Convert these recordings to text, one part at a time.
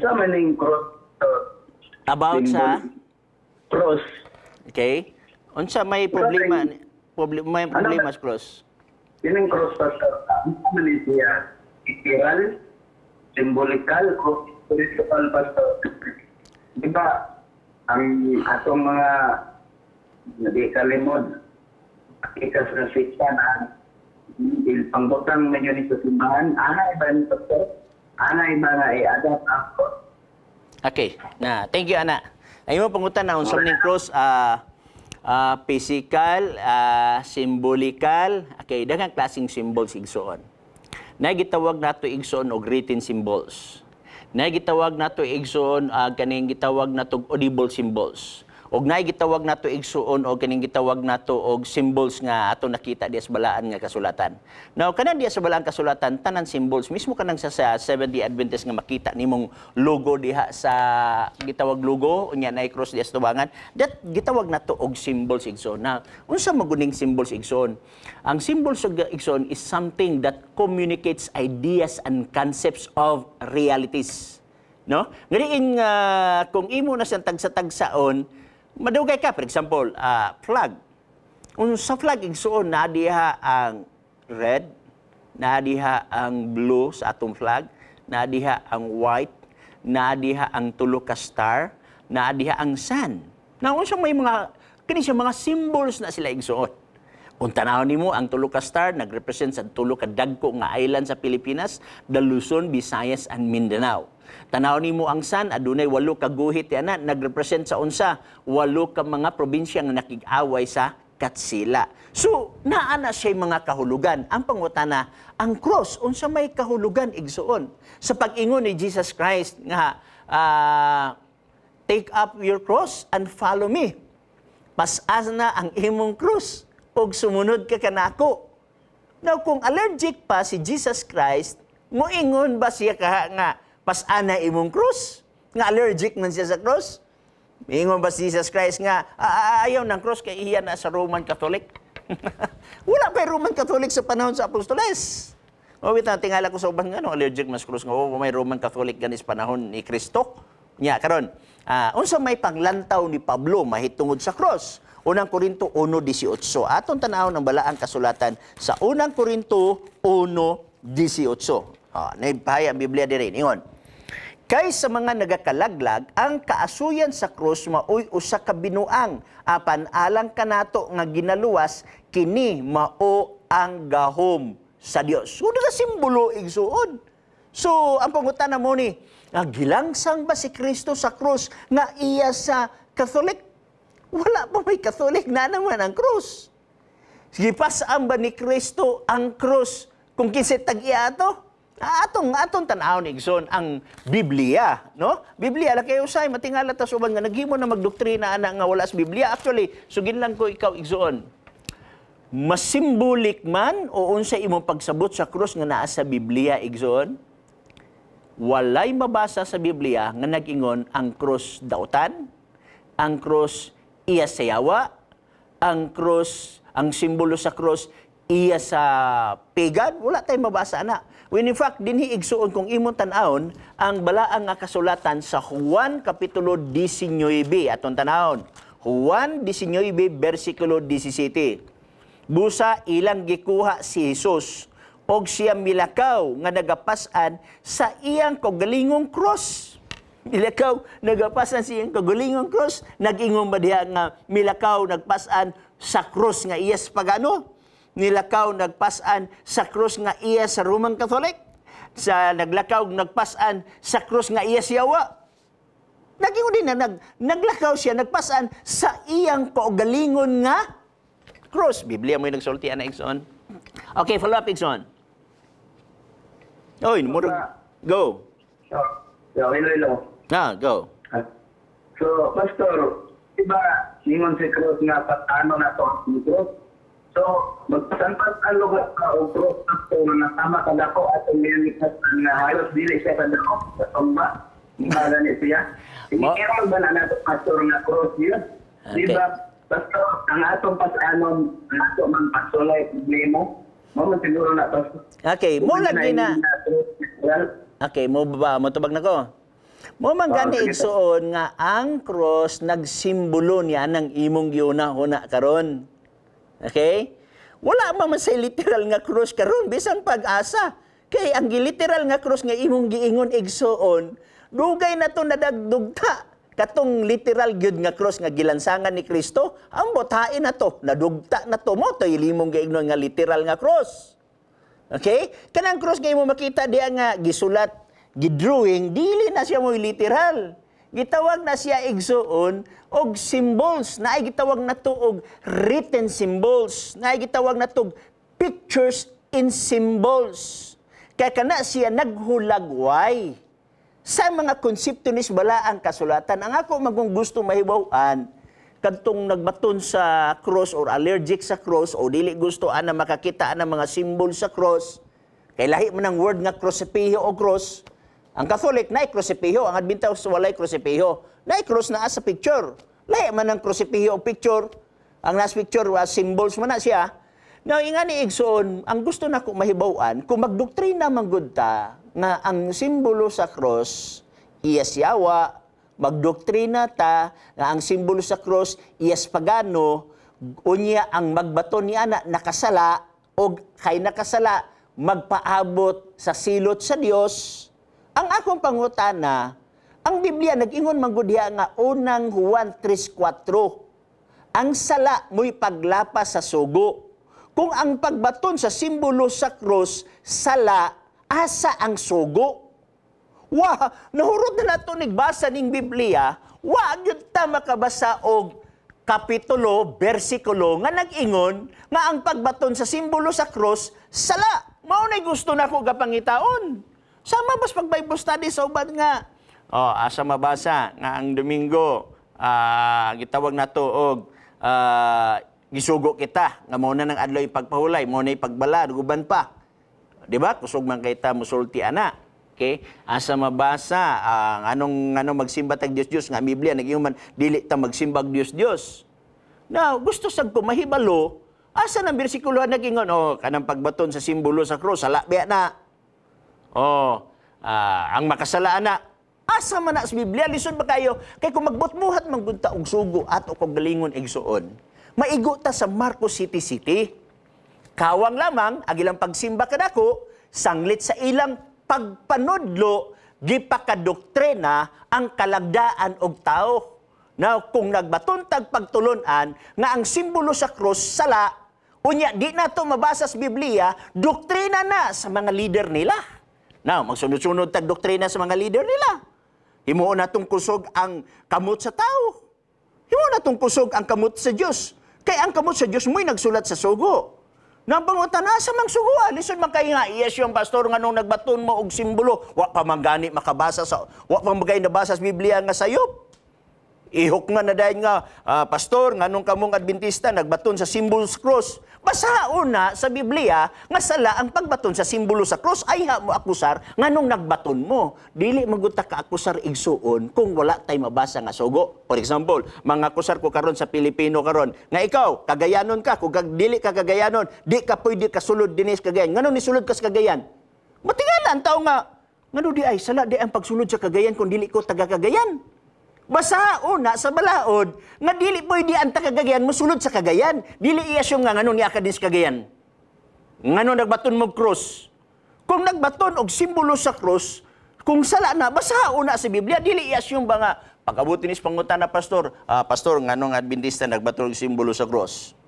Sa maning cross. Uh, About sa? Cross. Okay. Unsa may problema problem, may ano problema sa cross? Yun ang cross sa Malaysia. Ano Literal, symbolical, o spiritual pastor. Di ba, ang atong mga hindi kalimod, ikas na sikyan, ang pangbotang menyo ni sa simbahan, ana ah, iba ni pastor, anay bara i-adapt ako. Okay. Na, thank you ana. Ayo pangutan na unsa ning cross uh, uh, physical, uh, symbolical, okay, daghang klaseng symbols igsoon. gitawag nato igsoon og written symbols. Na gitawag nato igsoon uh, kaning gitawag nato audible symbols og nay gitawag nato igsuon og kining gitawag nato og symbols nga ato nakita diya balaan nga kasulatan. Now kanang diya sa balaan kasulatan tanan symbols mismo kanang sa, sa 70 Adventist nga makita nimong logo diha sa gitawag logo unya nay cross diya sa that gitawag nato og symbols igsuon Now unsa maguning symbols igsuon Ang symbols igsuon is something that communicates ideas and concepts of realities no? Ngadiin uh, ah, kung imo na siyang tagsa-tagsaon, madugay ka, for example, uh, flag. Kung sa flag igsuon na diha ang red, na diha ang blue sa atong flag, na diha ang white, na diha ang tulo ka star, na diha ang sun. Naon siya may mga kini siya mga symbols na sila igsuon. Kung tanaw nimo ang tulo ka star nagrepresent sa tulo ka dagko nga island sa Pilipinas, the Luzon, Visayas and Mindanao. Tanaw nimo ang SAN adunay walo ka guhit yana nagrepresent sa unsa walo ka mga probinsya nga nakig-away sa katsila. So, naa na siya mga kahulugan. Ang pangutana, ang cross, unsa may kahulugan igsuon. Sa pag-ingon ni Jesus Christ nga, uh, take up your cross and follow me. Pasas na ang imong cross og sumunod ka kanako. Now, kung allergic pa si Jesus Christ, moingon ba siya ka nga, pasana imong cross. Nga allergic man siya sa cross. Ingon ba si Jesus Christ nga, ayaw ng cross kay iya na sa Roman Catholic. Wala pa Roman Catholic sa panahon sa Apostoles. O oh, wait na, tingala ko sa uban nga, no, allergic mas cross nga, oh, may Roman Catholic ganis panahon ni Kristo. Nya, karon uh, unsa may panglantaw ni Pablo mahitungod sa cross. Unang Korinto 1.18. So, atong tanawon ang balaang kasulatan sa Unang Korinto 1.18. Oh, ah, naipahaya ang Biblia di rin. Ingon, Kaysa mga nagakalaglag, ang kaasuyan sa krus maoy usa ka binuang, apan alang kanato nga ginaluwas, kini mao ang gahom sa Dios. So, ka simbolo igsuod. So, ang pangutan pangutana mo ni, ah, gilangsang ba si Kristo sa krus nga iya sa Catholic? Wala pa may Catholic na naman ang krus. Sige, pasaan ba ni Kristo ang krus kung kinsa tag-iya ato? atong atong tan-aw ni Igson ang Biblia, no? Biblia la kayo say matingala ta subang nga naghimo na magdoktrina ana nga wala sa Biblia. Actually, sugin lang ko ikaw Igsoon. Masimbolik man o unsa imong pagsabot sa krus nga naa sa Biblia Igsoon, walay mabasa sa Biblia nga nagingon ang krus dautan, ang krus iya sayawa, ang krus ang simbolo sa krus iya sa pagan, wala tayong mabasa na. When in fact, dinhi igsuon kung imong tanahon ang balaang nga kasulatan sa Juan kapitulo 19 atong tanahon. Juan 19 bersikulo 17. Busa ilang gikuha si Jesus og siya milakaw nga nagapasan sa iyang kagalingong cross. Milakaw, nagapasan sa iyang kagalingong cross. Nagingong ba diha nga milakaw, nagpasan sa cross nga iyas pagano? nilakaw nagpasan sa krus nga iya sa Roman Catholic sa naglakaw nagpasan sa krus nga iya sa yawa naging din na nag, naglakaw siya nagpasan sa iyang kaugalingon nga krus Biblia mo yung nagsulti ana Igson okay follow up Igson Oy, murag go. So, so, hello, hello. Ah, go. Ah, so, Pastor, diba, ingon si Cruz nga, ano na to, si So, magpasampas ang lugar ka o bro, ako na tama ka dako at umiinikas na ah, halos dili siya ka dako sa tumba. Mga ganito yan. Hindi Ma- kaya ba na nato pastor na cross yun? Okay. Diba? Basta ang atong pasanon, ang ato mang pasulay problema, mo man siguro na pastor. Okay, mo lagi na. Okay, mo ba? Matubag na ko. Mo man ah, gani igsuon nga ang cross nagsimbolo niya ng imong giuna na karon. Okay? Wala ba man sa literal nga krus karon bisan pag-asa. Kay ang literal nga krus nga imong giingon igsuon, dugay na to nadagdugta katong literal gyud nga cross nga gilansangan ni Kristo ang bothain na to nadugta na to mo to ilimong gaignon nga literal nga cross okay kanang cross nga imo makita diya nga gisulat gidrawing dili na siya mo literal gitawag na siya igsuon og symbols na gitawag na tuog written symbols na gitawag na to pictures in symbols kay kana siya naghulagway sa mga konsepto nis bala ang kasulatan ang ako magong gusto mahibaw-an kadtong nagbaton sa cross or allergic sa cross o dili gusto ana makakita ana mga symbol sa cross kay lahi man ang word nga krusipiho o cross ang Catholic, na krusipiho. Ang Adventist, walay krusipiho. Na krus na sa picture. Laya man ang krusipiho o picture. Ang last picture, was uh, symbols man na siya. Now, inga ni Igsoon, ang gusto na kong mahibawaan, kung magdoktrina man manggod ta, na ang simbolo sa cross, iyasyawa, magdoktrina ta, na ang simbolo sa cross, iyas pagano, unya ang magbato ni ana nakasala, o kay nakasala, magpaabot sa silot sa Dios ang akong pangutana, ang Biblia nag-ingon manggudiya nga unang Juan 3:4. Ang sala mo'y paglapas sa sugo. Kung ang pagbaton sa simbolo sa cross, sala, asa ang sugo. Wa, nahurot na nato nigbasa ning Biblia, wa gyud ta makabasa og kapitulo, bersikulo nga nag-ingon nga ang pagbaton sa simbolo sa cross, sala. Mao nay gusto nako gapangitaon. Sama bas pag Bible study sa ubad nga. Oh, asa ah, mabasa nga ang Domingo uh, gitawag na to og uh, gisugo kita nga muna na nang adlaw ipagpahulay, mao na ipagbala uban pa. Di ba? Kusog man kita musulti ana. Okay? Asa mabasa ang uh, anong anong magsimba tag Dios Dios nga Biblia nagihuman dili ta magsimbag Dios Dios. Now, gusto sad ko mahibalo asa nang bersikulo na gingon oh kanang pagbaton sa simbolo sa krus, ala na. Oh, uh, ang makasala na asa man sa Biblia lisod ba kayo kay kung magbutmuhat man gud og sugo at o kagalingon igsuon. Maigo ta sa Marcos City City. Kawang lamang ang ilang pagsimba kadako sanglit sa ilang pagpanudlo gipakadoktrina ang kalagdaan og tao na kung nagbatuntag pagtulunan nga ang simbolo sa cross sala unya di na to mabasa sa Biblia doktrina na sa mga leader nila Now, magsunod-sunod tag doktrina sa mga leader nila. Himuon natong kusog ang kamot sa tao. Himuon natong kusog ang kamot sa Dios. Kay ang kamot sa Dios mo'y nagsulat sa sugo. Nabangutan na sa mang sugo. Ah. Listen man kay nga, yes yung pastor nga nung nagbaton mo og simbolo. Wa pa man makabasa sa, wa pa magay nabasa sa Biblia nga sayop. Ihok nga na dahil nga, uh, Pastor, nganong kamong Adventista, nagbaton sa simbolo cross. Basaon na sa Biblia, nga sala ang pagbaton sa simbolo sa cross, ay ha mo akusar, nganong nagbaton mo. Dili maguta ka akusar igsuon kung wala tay mabasa nga sugo. For example, mga akusar ko karon sa Pilipino karon, nga ikaw, kagayanon ka, kung dili ka kagayanon, di ka pwede kasulod dinis kagayan. Nganong nisulod ka sa kagayan? Matingala ang tao nga, ngano di ay, sala di ang pagsulod sa kagayan kung dili ko taga kagayan. Basa una sa balaod nga dili pwede ang takagagayan mosulod sa Cagayan. Dili iya siya nga nganon ni Akadis Cagayan. Nganon nagbaton mo cross. Kung nagbaton og simbolo sa cross, kung sala na basa una sa Biblia dili iya siya nga pagkabuti ni pangutan na pastor, ah, pastor nganong Adventista nagbaton og simbolo sa cross.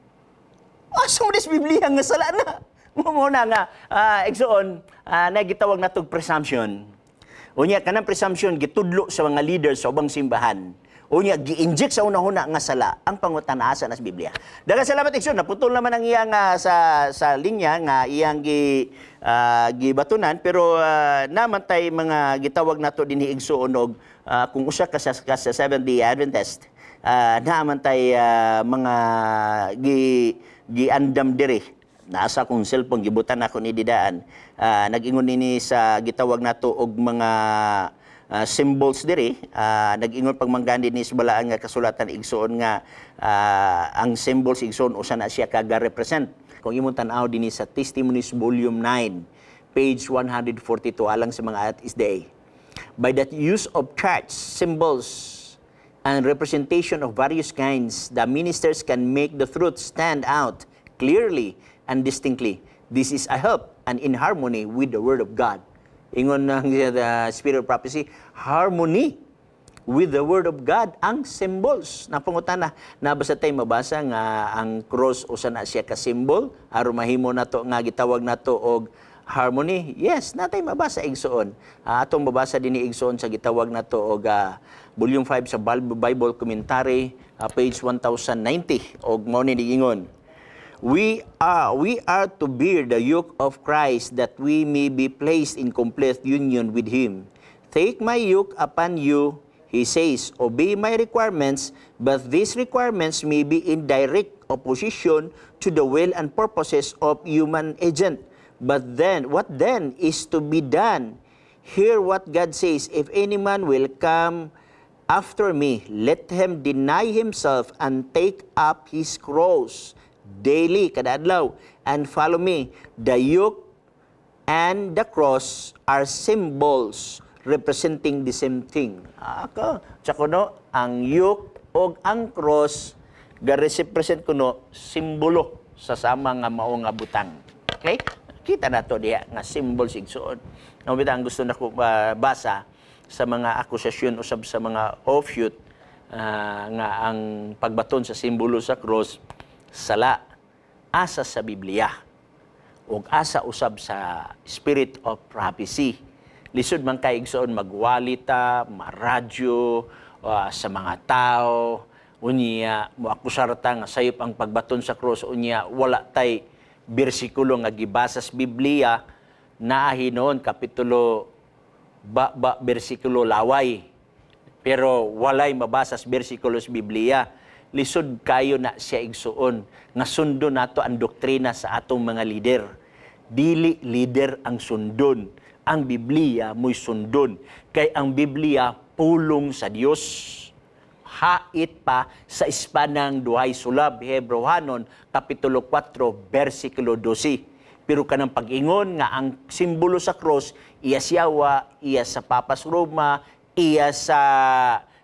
Asa mo Biblia nga sala na? Mo nga uh, ah, igsoon uh, ah, nagitawag natog presumption Unya kanang presumption gitudlo sa mga leaders sa ubang simbahan. Unya gi-inject sa una nga sala ang pangutan-asa na sa Biblia. Daghang salamat Ikson, naputol naman ang iyang nga sa sa linya nga iyang gi uh, gibatunan pero uh, ah, naman tay mga gitawag nato dinhi Igsoon og uh, ah, kung usa ka sa, ka sa Seventh Day Adventist uh, naman tay uh, mga gi giandam diri nasa akong cellphone gibutan ako ni didaan uh, nagingon ni sa gitawag nato og mga uh, symbols diri uh, nagingon pag manggandi ni balaan nga kasulatan igsoon nga uh, ang symbols igsoon usa na siya kaga represent kung imong tan-aw dinhi sa Testimonies Volume 9 page 142 alang sa mga at is day eh. by that use of charts symbols and representation of various kinds, the ministers can make the truth stand out clearly and distinctly. This is I hope, and in harmony with the Word of God. Ingon ng uh, Spirit of Prophecy, harmony with the Word of God ang symbols. Napungutan na, nabasa tayo mabasa nga ang cross o sana siya ka symbol, aron mahimo nato nga gitawag nato og harmony. Yes, natay mabasa igsoon. Uh, atong mabasa dinhi igsoon sa gitawag nato og uh, volume 5 sa Bible commentary uh, page 1090 og mao ni ingon. We are, we are to bear the yoke of Christ that we may be placed in complete union with Him. Take my yoke upon you, he says, obey my requirements, but these requirements may be in direct opposition to the will and purposes of human agent. But then, what then is to be done? Hear what God says, if any man will come after me, let him deny himself and take up his cross daily kada adlaw and follow me the yoke and the cross are symbols representing the same thing ah, ako sa kuno ang yoke og ang cross ga represent kuno simbolo sa sama nga mao nga butang okay kita nato diha nga symbol sigsuon no bitang gusto nako uh, basa sa mga akusasyon usab sa mga offshoot uh, ah, nga ang pagbaton sa simbolo sa cross sala asa sa Biblia ug asa usab sa spirit of prophecy lisod man kay igsoon magwalita maradyo uh, sa mga tao unya moakusar ta nga sayop ang pagbaton sa cross unya wala tay bersikulo nga gibasa sa Biblia na hinon kapitulo ba, ba bersikulo laway pero walay mabasa sa bersikulo sa Biblia lisod kayo na siya igsuon nga sundo nato ang doktrina sa atong mga lider dili lider ang sundon ang Biblia mo'y sundon kay ang Biblia pulong sa Dios hait pa sa ispanang duhay sulab Hebrohanon kapitulo 4 bersikulo 12 pero kanang pag-ingon nga ang simbolo sa cross iya siyawa iya sa papas Roma iya sa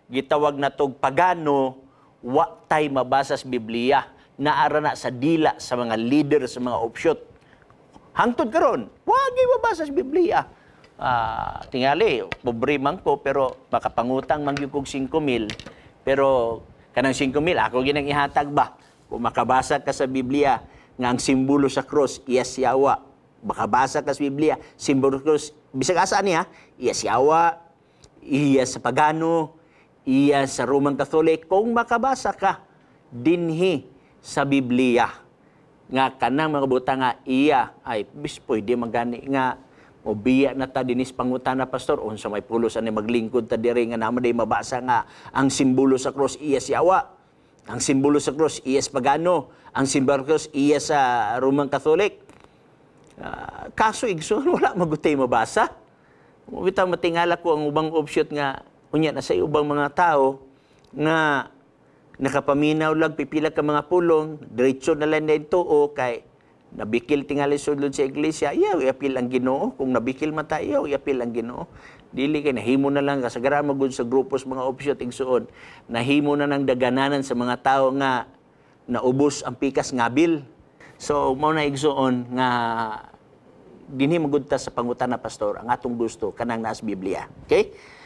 gitawag natog pagano wa tay mabasa sa Biblia naara na sa dila sa mga leader sa mga upshot hangtod karon wa gyud mabasa sa Biblia ah, tingali pobre man ko pero makapangutang man gyud kog 5,000 pero kanang 5,000 ako ginang ihatag ba kung makabasa ka sa Biblia nga ang simbolo sa cross iyas yawa makabasa ka sa Biblia simbolo sa cross bisag asa niya iyas yawa iya sa pagano iya sa Roman Catholic kung makabasa ka dinhi sa Biblia nga kanang mga buta nga iya ay bispoy di magani nga o biya na ta dinis pangutana pastor unsa may pulos ani maglingkod ta diri nga naman day mabasa nga ang simbolo sa cross iya si awa ang simbolo sa cross iya sa pagano ang simbolo sa cross iya sa Roman Catholic uh, ah, kaso igsoon wala magutay mabasa Mubita matingala ko ang ubang offshoot nga Unya na sa ubang mga tao nga nakapaminaw lang pipila ka mga pulong, diretso na lang nito o kay nabikil tingali sulod sa iglesia, iya iapil ang Ginoo kung nabikil man tayo, iapil ang Ginoo. Dili kay nahimo na lang kasagara magud sa grupos mga opsyo tigsuon. Nahimo na nang dagananan sa mga tao nga naubos ang pikas ngabil. So mao na igsuon nga dinhi magud ta sa pangutana pastor ang atong gusto kanang naas Biblia. Okay?